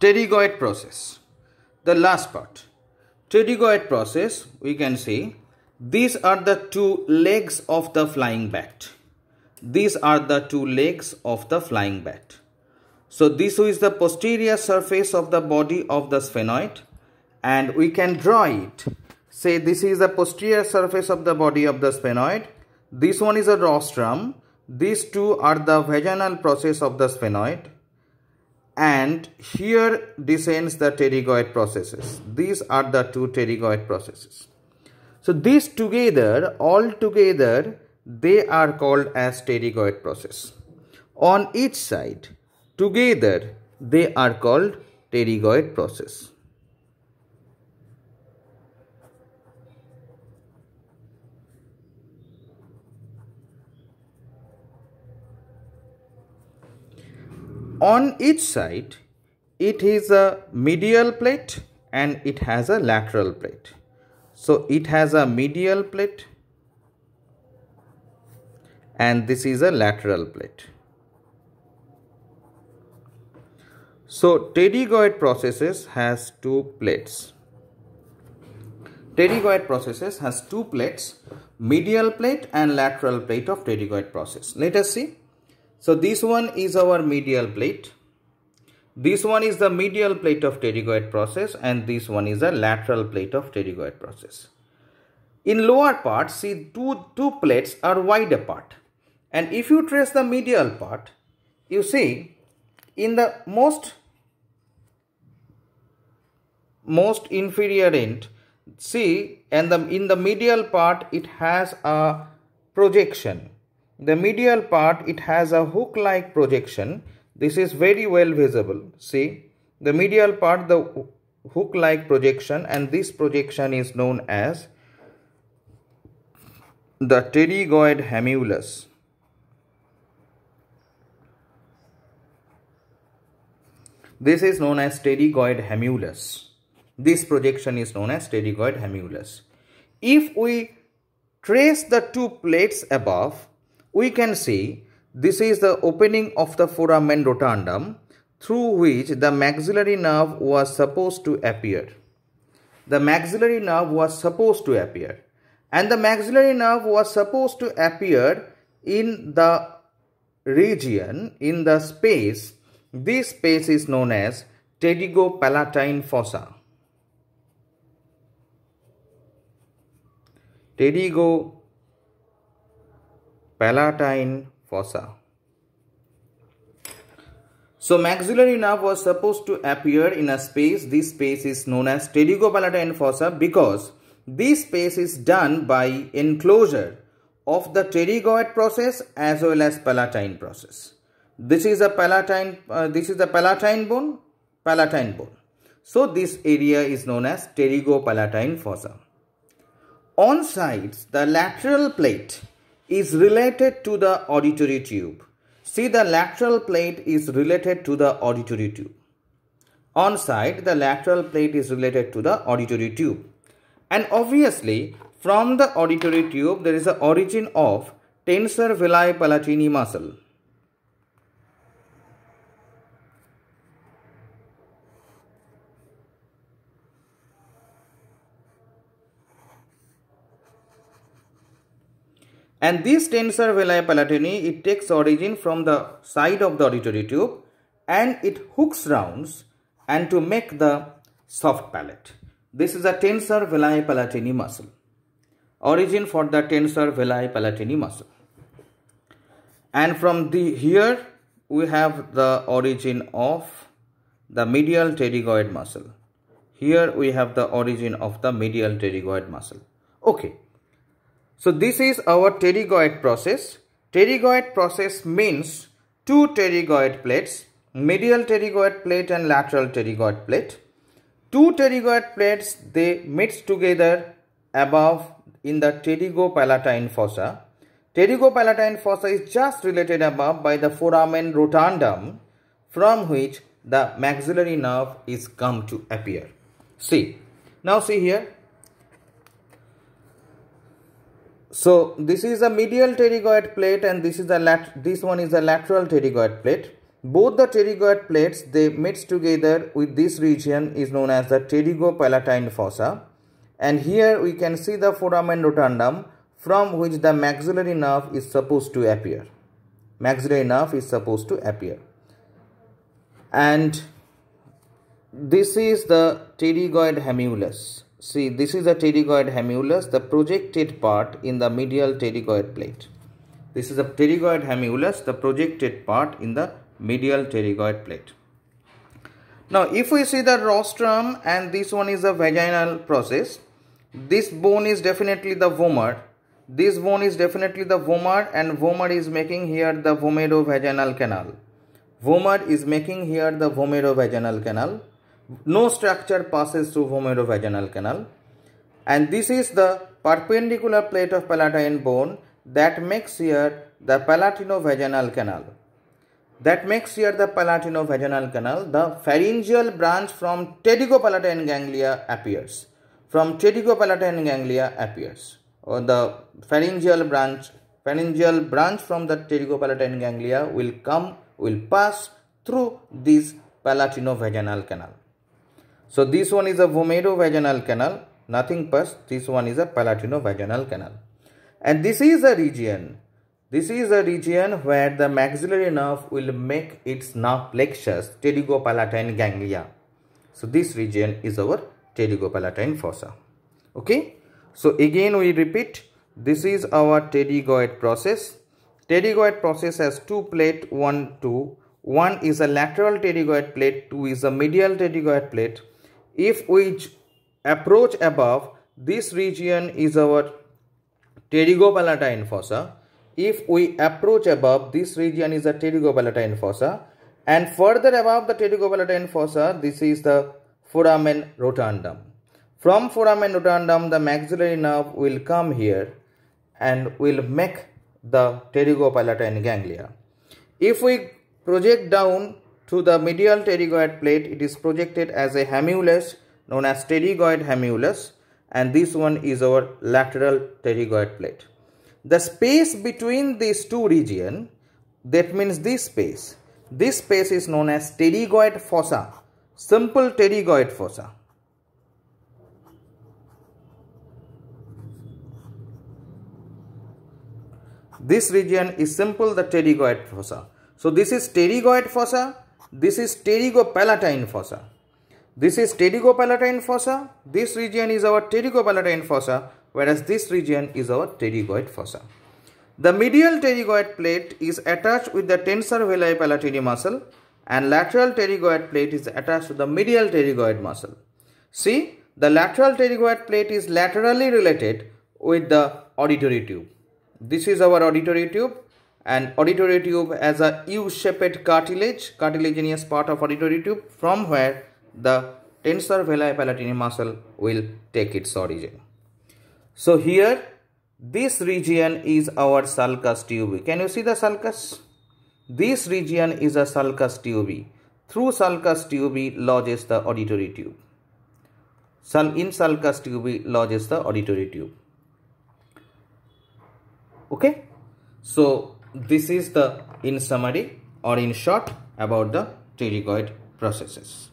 pterygoid process. The last part. Pterygoid process, we can see these are the two legs of the flying bat. These are the two legs of the flying bat. So this is the posterior surface of the body of the sphenoid and we can draw it. Say this is the posterior surface of the body of the sphenoid. This one is a rostrum. These two are the vaginal process of the sphenoid and here descends the pterygoid processes. These are the two pterygoid processes. So these together, all together, they are called as pterygoid process. On each side, together, they are called pterygoid process. on each side it is a medial plate and it has a lateral plate so it has a medial plate and this is a lateral plate so pterygoid processes has two plates pterygoid processes has two plates medial plate and lateral plate of pterygoid process let us see so this one is our medial plate. This one is the medial plate of pterygoid process and this one is a lateral plate of pterygoid process. In lower part, see two, two plates are wide apart. And if you trace the medial part, you see in the most most inferior end see and the in the medial part it has a projection the medial part, it has a hook-like projection. This is very well visible. See, the medial part, the hook-like projection and this projection is known as the pterygoid hamulus. This is known as pterygoid hamulus. This projection is known as pterygoid hamulus. If we trace the two plates above, we can see this is the opening of the foramen rotundum through which the maxillary nerve was supposed to appear. The maxillary nerve was supposed to appear. And the maxillary nerve was supposed to appear in the region, in the space. This space is known as pterygopalatine fossa. Pterygopalatine palatine fossa. So maxillary nerve was supposed to appear in a space. This space is known as pterygopalatine fossa because this space is done by enclosure of the pterygoid process as well as palatine process. This is a palatine, uh, this is the palatine bone, palatine bone. So this area is known as pterygopalatine fossa. On sides, the lateral plate is related to the auditory tube. See the lateral plate is related to the auditory tube. On side, the lateral plate is related to the auditory tube. And obviously, from the auditory tube, there is the origin of tensor villi palatini muscle. And this tensor veli palatini, it takes origin from the side of the auditory tube and it hooks rounds and to make the soft palate. This is a tensor veli palatini muscle. Origin for the tensor veli palatini muscle. And from the here we have the origin of the medial pterygoid muscle. Here we have the origin of the medial pterygoid muscle. Okay. So this is our pterygoid process. Pterygoid process means two pterygoid plates, medial pterygoid plate and lateral pterygoid plate. Two pterygoid plates, they meet together above in the pterygopalatine fossa. Pterygopalatine fossa is just related above by the foramen rotundum from which the maxillary nerve is come to appear. See, now see here, So this is a medial pterygoid plate and this is a lat this one is a lateral pterygoid plate. Both the pterygoid plates they mix together with this region is known as the pterygopalatine fossa. And here we can see the foramen rotundum from which the maxillary nerve is supposed to appear. Maxillary nerve is supposed to appear. And this is the pterygoid hamulus. See, this is the pterygoid hamulus, the projected part in the medial pterygoid plate. This is a pterygoid hamulus, the projected part in the medial pterygoid plate. Now, if we see the rostrum and this one is the vaginal process, this bone is definitely the vomer. This bone is definitely the vomer and vomer is making here the vomero-vaginal canal. Vomer is making here the vomero-vaginal canal no structure passes through vomerovaginal canal and this is the perpendicular plate of palatine bone that makes here the palatino palatino-vaginal canal that makes here the palatino palatino-vaginal canal the pharyngeal branch from pterygopalatine ganglia appears from pterygopalatine ganglia appears or the pharyngeal branch pharyngeal branch from the pterygopalatine ganglia will come will pass through this palatino palatino-vaginal canal so this one is a vomero-vaginal canal, nothing past. This one is a palatino-vaginal canal. And this is a region. This is a region where the maxillary nerve will make its nerve plexus, pterygopalatine ganglia. So this region is our pterygopalatine fossa. Okay. So again we repeat, this is our pterygoid process. Pterygoid process has two plate, one, two. One is a lateral pterygoid plate, two is a medial pterygoid plate. If we approach above, this region is our pterygopalatine fossa. If we approach above, this region is a pterygopalatine fossa. And further above the pterygopalatine fossa, this is the foramen rotundum. From foramen rotundum, the maxillary nerve will come here and will make the pterygopalatine ganglia. If we project down to the medial pterygoid plate, it is projected as a hamulus known as pterygoid hamulus and this one is our lateral pterygoid plate. The space between these two regions, that means this space, this space is known as pterygoid fossa, simple pterygoid fossa. This region is simple the pterygoid fossa. So this is pterygoid fossa this is pterygopalatine fossa. This is pterygopalatine fossa. This region is our pterygopalatine fossa, whereas this region is our pterygoid fossa. The medial pterygoid plate is attached with the tensor veli palatini muscle and lateral pterygoid plate is attached to the medial pterygoid muscle. See, the lateral pterygoid plate is laterally related with the auditory tube. This is our auditory tube and auditory tube as a U-shaped cartilage, cartilaginous part of auditory tube from where the tensor veli palatini muscle will take its origin. So here this region is our sulcus tubi. Can you see the sulcus? This region is a sulcus tubi. Through sulcus tubi lodges the auditory tube. In sulcus tubi lodges the auditory tube. Okay? So this is the in summary or in short about the pterygoid processes.